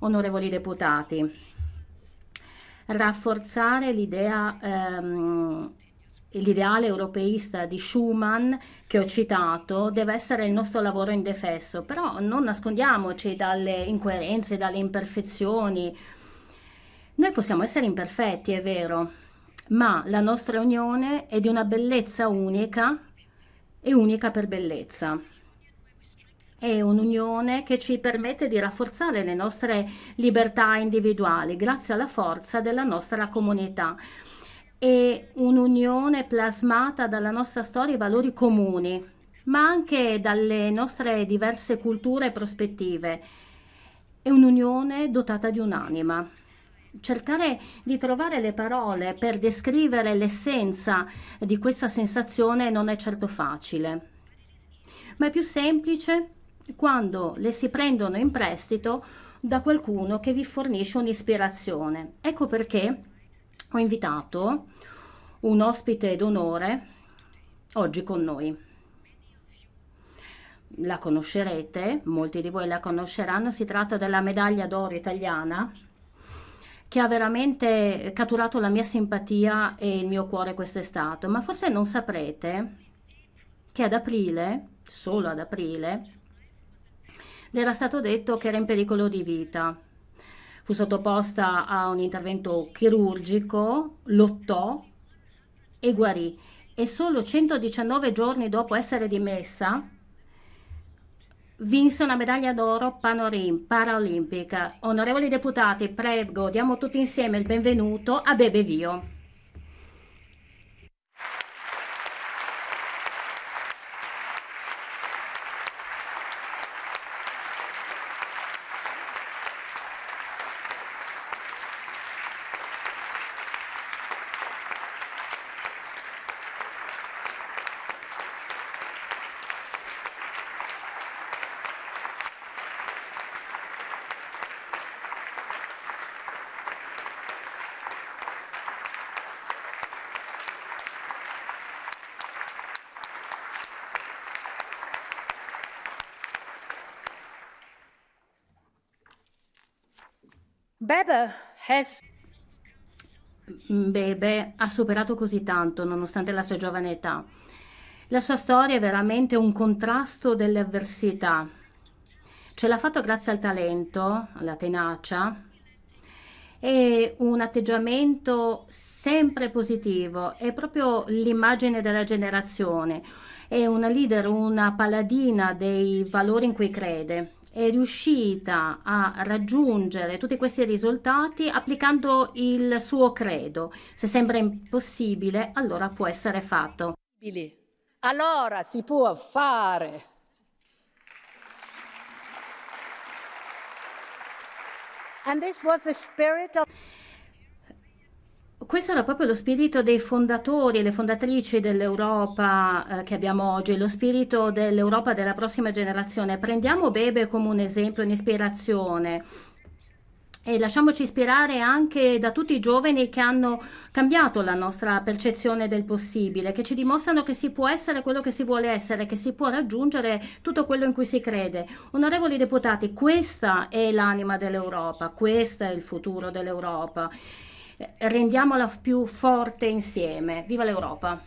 onorevoli deputati, rafforzare l'idea ehm, l'ideale europeista di Schuman che ho citato deve essere il nostro lavoro indefesso, però non nascondiamoci dalle incoerenze, dalle imperfezioni. Noi possiamo essere imperfetti, è vero, ma la nostra unione è di una bellezza unica e unica per bellezza. È un'unione che ci permette di rafforzare le nostre libertà individuali grazie alla forza della nostra comunità. È un'unione plasmata dalla nostra storia e valori comuni, ma anche dalle nostre diverse culture e prospettive. È un'unione dotata di un'anima cercare di trovare le parole per descrivere l'essenza di questa sensazione non è certo facile, ma è più semplice quando le si prendono in prestito da qualcuno che vi fornisce un'ispirazione. Ecco perché ho invitato un ospite d'onore oggi con noi. La conoscerete, molti di voi la conosceranno, si tratta della medaglia d'oro italiana che ha veramente catturato la mia simpatia e il mio cuore quest'estate, ma forse non saprete che ad aprile, solo ad aprile, le era stato detto che era in pericolo di vita. Fu sottoposta a un intervento chirurgico, lottò e guarì. E solo 119 giorni dopo essere dimessa, vinse una medaglia d'oro panorim, paraolimpica. Onorevoli deputati, prego, diamo tutti insieme il benvenuto a Bebe Vio. Bebe has mm, Bebe ha superato così tanto nonostante la sua giovane età. La sua storia è veramente un contrasto delle avversità. Ce l'ha fatto grazie al talento, alla tenacia e un atteggiamento sempre positivo. È proprio l'immagine della generazione. È una leader, una paladina dei valori in cui crede è riuscita a raggiungere tutti questi risultati applicando il suo credo. Se sembra impossibile, allora può essere fatto. Allora si può fare. And this was the spirit of questo era proprio lo spirito dei fondatori e le fondatrici dell'Europa eh, che abbiamo oggi, lo spirito dell'Europa della prossima generazione. Prendiamo Bebe come un esempio, un'ispirazione e lasciamoci ispirare anche da tutti i giovani che hanno cambiato la nostra percezione del possibile, che ci dimostrano che si può essere quello che si vuole essere, che si può raggiungere tutto quello in cui si crede. Onorevoli deputati, questa è l'anima dell'Europa, questo è il futuro dell'Europa rendiamola più forte insieme. Viva l'Europa!